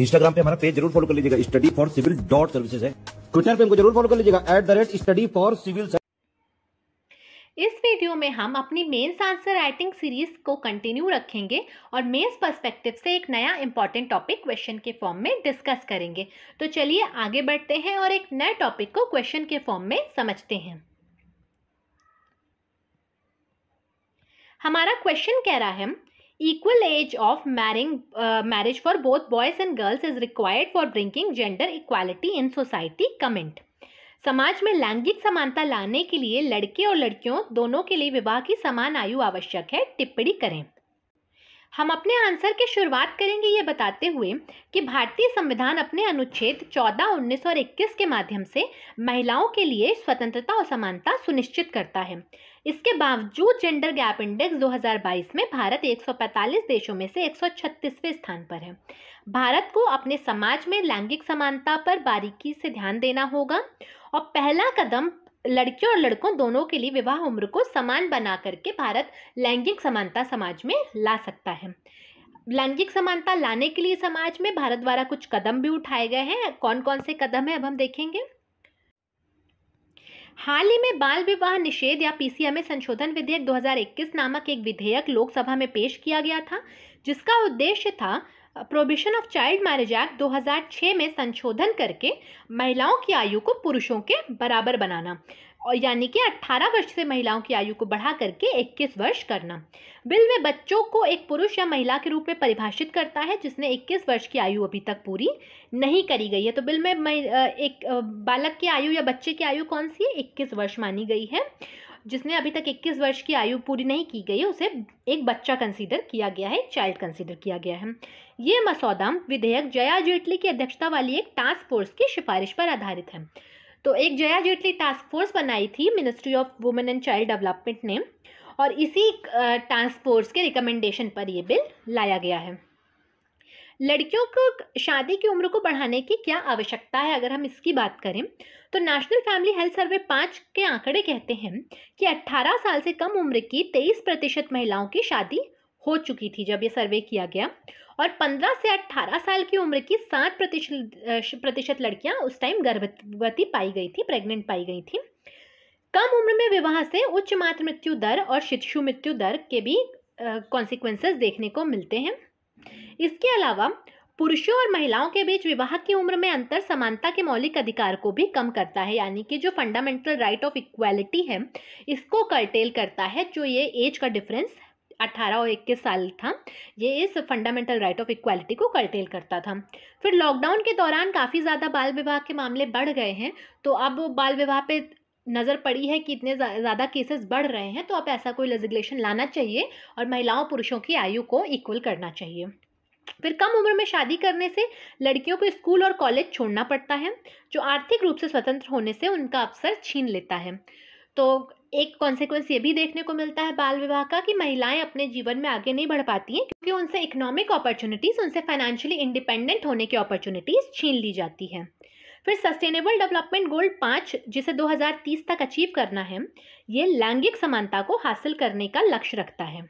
Instagram पे हमारा page जरूर फॉलो कर लीजिएगा study for civil dot services है ट्विटर पे हमको जरूर फॉलो कर लीजिएगा at the rate study for civil इस वीडियो में हम अपनी मेंस आंसर राइटिंग सीरीज को कंटिन्यू रखेंगे और मेंस पर्सपेक्टिव से एक नया इंपॉर्टेंट टॉपिक क्वेश्चन के फॉर्म में डिस्कस करेंगे तो चलिए आगे बढ़ते हैं और एक नए टॉपिक को क्वेश्चन के फॉर्म में समझते हैं हमारा क्वेश्चन कह रहा है equal age of marrying uh, marriage for both boys and girls is required for bringing gender equality in society comment समाज में लैंगिक समानता लाने के लिए लड़के और लड़कियों दोनों के लिए विवाह की समान आयु आवश्यक है टिप्पणी करें हम अपने आंसर की शुरुआत करेंगे ये बताते हुए कि भारतीय संविधान अपने अनुच्छेद 14, 19 और 21 के माध्यम से महिलाओं के लिए स्वतंत्रता और समानता सुनिश्चित करता है इसके बावजूद जेंडर गैप इंडेक्स 2022 में भारत 145 देशों में से 136वें स्थान पर है भारत को अपने समाज में लैंगिक समानता पर बारीकी से ध्यान देना होगा और पहला कदम लड़कियों और लड़कों दोनों के लिए विवाह उम्र को समान बना करके भारत लैंगिक समानता समाज में ला सकता है लैंगिक समानता लाने के लिए समाज में भारत द्वारा कुछ कदम भी उठाए गए हैं कौन कौन से कदम है अब हम देखेंगे हाल ही में बाल विवाह निषेध या पीसीएमए में संशोधन विधेयक 2021 नामक एक विधेयक लोकसभा में पेश किया गया था जिसका उद्देश्य था prohibition of child marriage act 2006 में संशोधन करके महिलाओं की आयु को पुरुषों के बराबर बनाना और यानी कि 18 वर्ष से महिलाओं की आयु को बढ़ा करके 21 वर्ष करना बिल में बच्चों को एक पुरुष या महिला के रूप में परिभाषित करता है जिसने 21 वर्ष की आयु अभी तक पूरी नहीं करी गई है तो बिल में एक बालक की आयु या बच्चे की आयु कौन सी है इक्कीस वर्ष मानी गई है जिसने अभी तक 21 वर्ष की आयु पूरी नहीं की गई उसे एक बच्चा कंसीडर किया गया है चाइल्ड कंसीडर किया गया है ये मसौदा विधेयक जया जेटली की अध्यक्षता वाली एक टास्क फोर्स की सिफारिश पर आधारित है तो एक जया जेटली टास्क फोर्स बनाई थी ministry of women and child development ने और इसी टास्क फोर्स के रिकमेंडेशन पर ये बिल लाया गया है लड़कियों को शादी की उम्र को बढ़ाने की क्या आवश्यकता है अगर हम इसकी बात करें तो नेशनल फैमिली हेल्थ सर्वे पाँच के आंकड़े कहते हैं कि 18 साल से कम उम्र की 23 प्रतिशत महिलाओं की शादी हो चुकी थी जब ये सर्वे किया गया और 15 से 18 साल की उम्र की सात प्रतिशत प्रतिशत लड़कियाँ उस टाइम गर्भवती पाई गई थी प्रेग्नेंट पाई गई थी कम उम्र में विवाह से उच्च मातृ मृत्यु दर और शिशु मृत्यु दर के भी कॉन्सिक्वेंसेस देखने को मिलते हैं इसके अलावा पुरुषों और महिलाओं के बीच विवाह की उम्र में अंतर समानता के मौलिक अधिकार को भी कम करता है यानी कि जो फंडामेंटल राइट ऑफ इक्वालिटी है इसको कर्टेल करता है जो ये एज का डिफरेंस अट्ठारह और इक्कीस साल था ये इस फंडामेंटल राइट ऑफ इक्वालिटी को कर्टेल करता था फिर लॉकडाउन के दौरान काफ़ी ज़्यादा बाल विवाह के मामले बढ़ गए हैं तो अब बाल विवाह पे नज़र पड़ी है कि इतने ज़्यादा केसेस बढ़ रहे हैं तो अब ऐसा कोई लेजिग्लेशन लाना चाहिए और महिलाओं पुरुषों की आयु को इक्वल करना चाहिए फिर कम उम्र में शादी करने से लड़कियों को स्कूल और कॉलेज छोड़ना पड़ता है जो आर्थिक रूप से स्वतंत्र होने से उनका अवसर छीन लेता है तो एक कॉन्सिक्वेंस ये भी देखने को मिलता है बाल विवाह का कि महिलाएं अपने जीवन में आगे नहीं बढ़ पाती हैं क्योंकि उनसे इकोनॉमिक अपॉर्चुनिटीज़ उनसे फाइनेंशियली इंडिपेंडेंट होने की अपॉर्चुनिटीज़ छीन ली जाती हैं फिर सस्टेनेबल डेवलपमेंट गोल पाँच जिसे 2030 तक अचीव करना है ये लैंगिक समानता को हासिल करने का लक्ष्य रखता है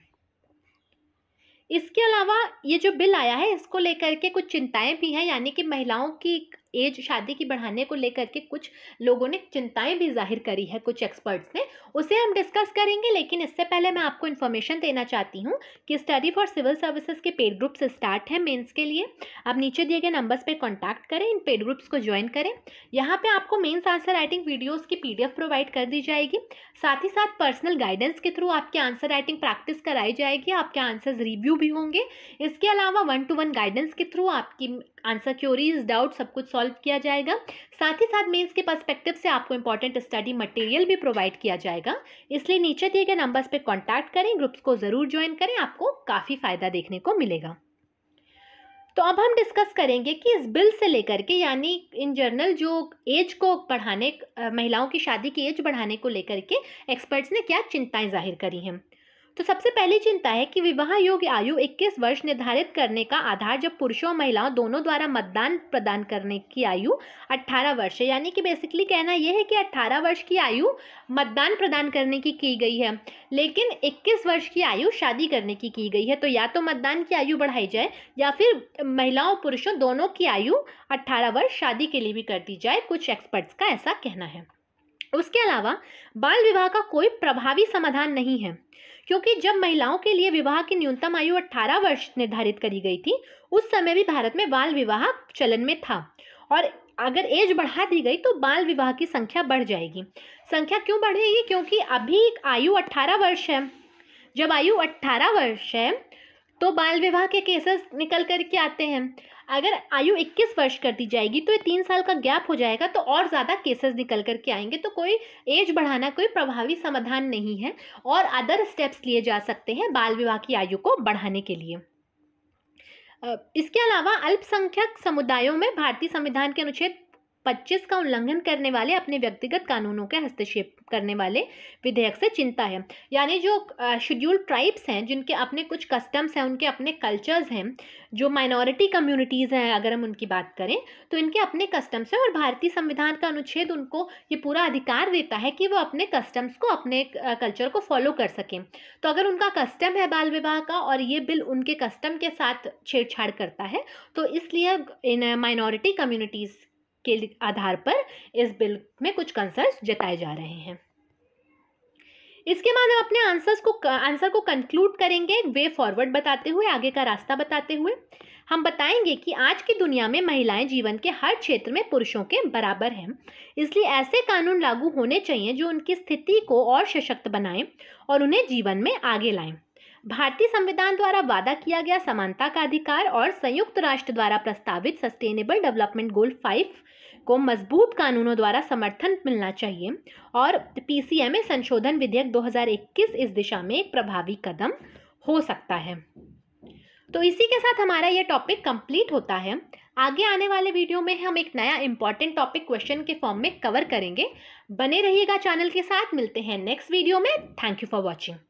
इसके अलावा ये जो बिल आया है इसको लेकर के कुछ चिंताएं भी हैं यानी कि महिलाओं की एज शादी की बढ़ाने को लेकर के कुछ लोगों ने चिंताएं भी जाहिर करी है कुछ एक्सपर्ट्स ने उसे हम डिस्कस करेंगे लेकिन इससे पहले मैं आपको इन्फॉर्मेशन देना चाहती हूँ कि स्टडी फॉर सिविल सर्विसेज के पेड ग्रुप्स स्टार्ट है मेन्स के लिए आप नीचे दिए गए नंबर्स पर कॉन्टैक्ट करें इन पेड ग्रुप्स को ज्वाइन करें यहाँ पर आपको मेन्स आंसर राइटिंग वीडियोज़ की पी प्रोवाइड कर दी जाएगी साथ ही साथ पर्सनल गाइडेंस के थ्रू आपकी आंसर राइटिंग प्रैक्टिस कराई जाएगी आपके आंसर्स रिव्यू भी होंगे इसके अलावा वन टू वन गाइडेंस के थ्रू आपकी आंसर क्योरीज डाउट सब कुछ सॉल्व किया जाएगा साथ ही साथ मेंस के पर्सपेक्टिव से आपको इंपॉर्टेंट स्टडी मटेरियल भी प्रोवाइड किया जाएगा इसलिए नीचे दिए गए नंबर्स पे कांटेक्ट करें ग्रुप्स को ज़रूर ज्वाइन करें आपको काफ़ी फ़ायदा देखने को मिलेगा तो अब हम डिस्कस करेंगे कि इस बिल से लेकर के यानी इन जनरल जो एज को बढ़ाने महिलाओं की शादी की एज बढ़ाने को लेकर के एक्सपर्ट्स ने क्या चिंताएं जाहिर करी हैं तो सबसे पहली चिंता है कि विवाह योग्य आयु 21 वर्ष निर्धारित करने का आधार जब पुरुषों और महिलाओं दोनों द्वारा मतदान प्रदान करने की आयु 18 वर्ष है यानी कि बेसिकली कहना यह है कि 18 वर्ष की आयु मतदान प्रदान करने की की गई है लेकिन 21 वर्ष की आयु शादी करने की की गई है तो या तो मतदान की आयु बढ़ाई जाए या फिर महिलाओं और पुरुषों दोनों की आयु अट्ठारह वर्ष शादी के लिए भी कर दी जाए कुछ एक्सपर्ट्स का ऐसा कहना है उसके अलावा बाल विवाह का कोई प्रभावी समाधान नहीं है क्योंकि जब महिलाओं के लिए विवाह की न्यूनतम आयु 18 वर्ष निर्धारित करी गई थी उस समय भी भारत में बाल विवाह चलन में था और अगर एज बढ़ा दी गई तो बाल विवाह की संख्या बढ़ जाएगी संख्या क्यों बढ़ेगी क्योंकि अभी आयु 18 वर्ष है जब आयु 18 वर्ष है तो बाल विवाह के केसेस निकल कर के आते हैं अगर आयु इक्कीस वर्ष कर दी जाएगी तो ये तीन साल का गैप हो जाएगा तो और ज़्यादा केसेस निकल करके आएंगे तो कोई एज बढ़ाना कोई प्रभावी समाधान नहीं है और अदर स्टेप्स लिए जा सकते हैं बाल विवाह की आयु को बढ़ाने के लिए इसके अलावा अल्पसंख्यक समुदायों में भारतीय संविधान के अनुच्छेद पच्चीस का उल्लंघन करने वाले अपने व्यक्तिगत कानूनों के हस्तक्षेप करने वाले विधेयक से चिंता है यानी जो शेड्यूल्ड ट्राइब्स हैं जिनके अपने कुछ कस्टम्स हैं उनके अपने कल्चर्स हैं जो माइनॉरिटी कम्युनिटीज़ हैं अगर हम उनकी बात करें तो इनके अपने कस्टम्स हैं और भारतीय संविधान का अनुच्छेद उनको ये पूरा अधिकार देता है कि वो अपने कस्टम्स को अपने कल्चर को फॉलो कर सकें तो अगर उनका कस्टम है बाल विवाह का और ये बिल उनके कस्टम के साथ छेड़छाड़ करता है तो इसलिए इन माइनॉरिटी कम्युनिटीज़ के आधार पर इस बिल में कुछ कंसर्न जताए जा रहे हैं इसके बाद हम अपने आंसर्स को आंसर को कंक्लूड करेंगे वे फॉरवर्ड बताते हुए आगे का रास्ता बताते हुए हम बताएंगे कि आज की दुनिया में महिलाएं जीवन के हर क्षेत्र में पुरुषों के बराबर हैं इसलिए ऐसे कानून लागू होने चाहिए जो उनकी स्थिति को और सशक्त बनाएं और उन्हें जीवन में आगे लाएं भारतीय संविधान द्वारा वादा किया गया समानता का अधिकार और संयुक्त राष्ट्र द्वारा प्रस्तावित सस्टेनेबल डेवलपमेंट गोल फाइव को मजबूत कानूनों द्वारा समर्थन मिलना चाहिए और पीसीएमए संशोधन विधेयक 2021 इस दिशा में एक प्रभावी कदम हो सकता है तो इसी के साथ हमारा ये टॉपिक कंप्लीट होता है आगे आने वाले वीडियो में हम एक नया इंपॉर्टेंट टॉपिक क्वेश्चन के फॉर्म में कवर करेंगे बने रहिएगा चैनल के साथ मिलते हैं नेक्स्ट वीडियो में थैंक यू फॉर वॉचिंग